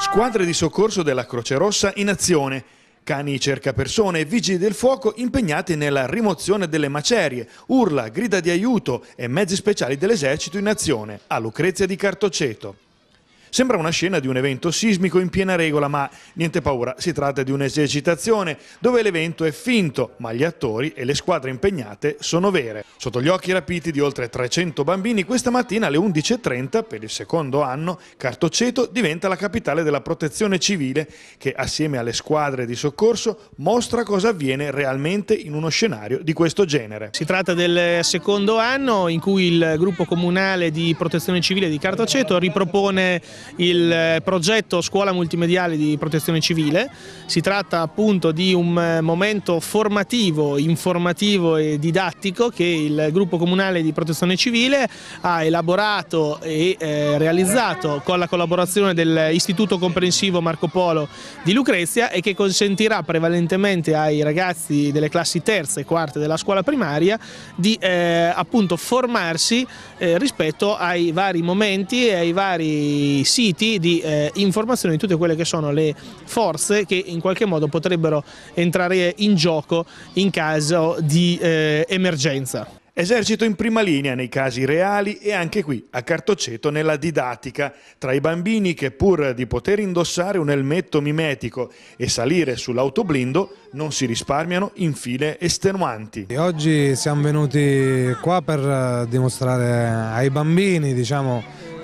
Squadre di soccorso della Croce Rossa in azione. Cani cerca persone e vigili del fuoco impegnati nella rimozione delle macerie, urla, grida di aiuto e mezzi speciali dell'esercito in azione a Lucrezia di Cartoceto. Sembra una scena di un evento sismico in piena regola, ma niente paura, si tratta di un'esercitazione dove l'evento è finto, ma gli attori e le squadre impegnate sono vere. Sotto gli occhi rapiti di oltre 300 bambini, questa mattina alle 11.30, per il secondo anno, Cartoceto diventa la capitale della protezione civile che, assieme alle squadre di soccorso, mostra cosa avviene realmente in uno scenario di questo genere. Si tratta del secondo anno in cui il gruppo comunale di protezione civile di Cartoceto ripropone il eh, progetto Scuola Multimediale di Protezione Civile. Si tratta appunto di un eh, momento formativo, informativo e didattico che il gruppo comunale di Protezione Civile ha elaborato e eh, realizzato con la collaborazione dell'Istituto Comprensivo Marco Polo di Lucrezia e che consentirà prevalentemente ai ragazzi delle classi terze e quarte della scuola primaria di eh, appunto formarsi eh, rispetto ai vari momenti e ai vari siti di eh, informazioni di tutte quelle che sono le forze che in qualche modo potrebbero entrare in gioco in caso di eh, emergenza. Esercito in prima linea nei casi reali e anche qui a Cartoceto nella didattica, tra i bambini che pur di poter indossare un elmetto mimetico e salire sull'autoblindo non si risparmiano infine file estenuanti. Oggi siamo venuti qua per eh, dimostrare ai bambini diciamo,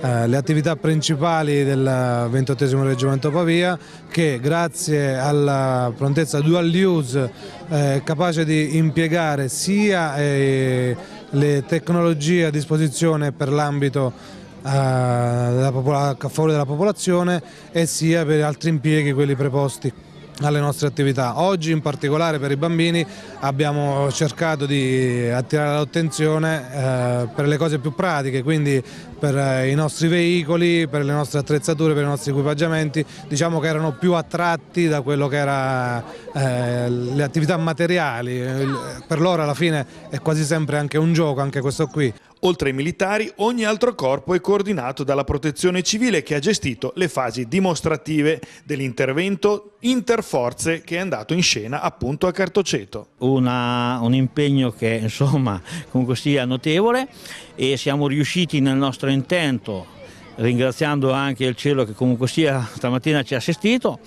eh, le attività principali del 28 Reggimento Pavia che grazie alla prontezza dual use eh, è capace di impiegare sia eh, le tecnologie a disposizione per l'ambito a favore della popolazione e sia per altri impieghi, quelli preposti alle nostre attività. Oggi in particolare per i bambini abbiamo cercato di attirare l'attenzione eh, per le cose più pratiche, quindi per eh, i nostri veicoli, per le nostre attrezzature, per i nostri equipaggiamenti, diciamo che erano più attratti da quello che era eh, le attività materiali, per loro alla fine è quasi sempre anche un gioco, anche questo qui. Oltre ai militari, ogni altro corpo è coordinato dalla protezione civile che ha gestito le fasi dimostrative dell'intervento interforze che è andato in scena appunto a Cartoceto. Una, un impegno che insomma comunque sia notevole e siamo riusciti nel nostro intento ringraziando anche il cielo che comunque sia stamattina ci ha assistito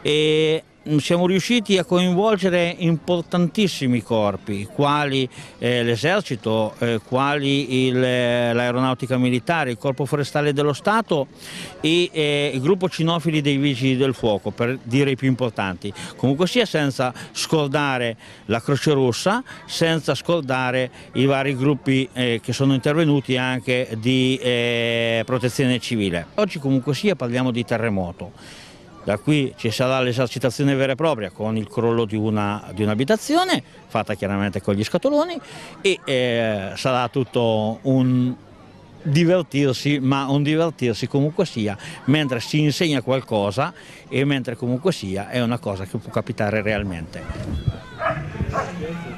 e Mm, siamo riusciti a coinvolgere importantissimi corpi, quali eh, l'esercito, eh, quali eh, l'aeronautica militare, il corpo forestale dello Stato e eh, il gruppo cinofili dei vigili del fuoco, per dire i più importanti. Comunque sia senza scordare la Croce Rossa, senza scordare i vari gruppi eh, che sono intervenuti anche di eh, protezione civile. Oggi comunque sia parliamo di terremoto da qui ci sarà l'esercitazione vera e propria con il crollo di un'abitazione, un fatta chiaramente con gli scatoloni, e eh, sarà tutto un divertirsi, ma un divertirsi comunque sia, mentre si insegna qualcosa e mentre comunque sia è una cosa che può capitare realmente.